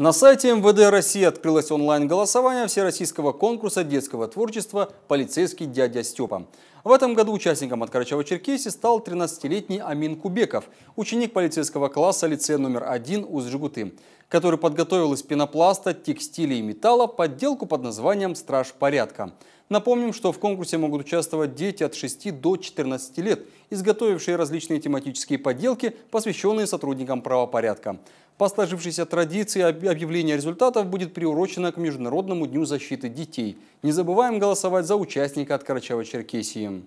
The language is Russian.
На сайте МВД России открылось онлайн-голосование всероссийского конкурса детского творчества «Полицейский дядя Степа». В этом году участником от Карачаева-Черкесии стал 13-летний Амин Кубеков, ученик полицейского класса лицея номер один Уз-Жигуты, который подготовил из пенопласта, текстиля и металла подделку под названием «Страж порядка». Напомним, что в конкурсе могут участвовать дети от 6 до 14 лет, изготовившие различные тематические поделки, посвященные сотрудникам правопорядка. По сложившейся традиции объявление результатов будет приурочено к Международному дню защиты детей. Не забываем голосовать за участника от Карачаева-Черкесии.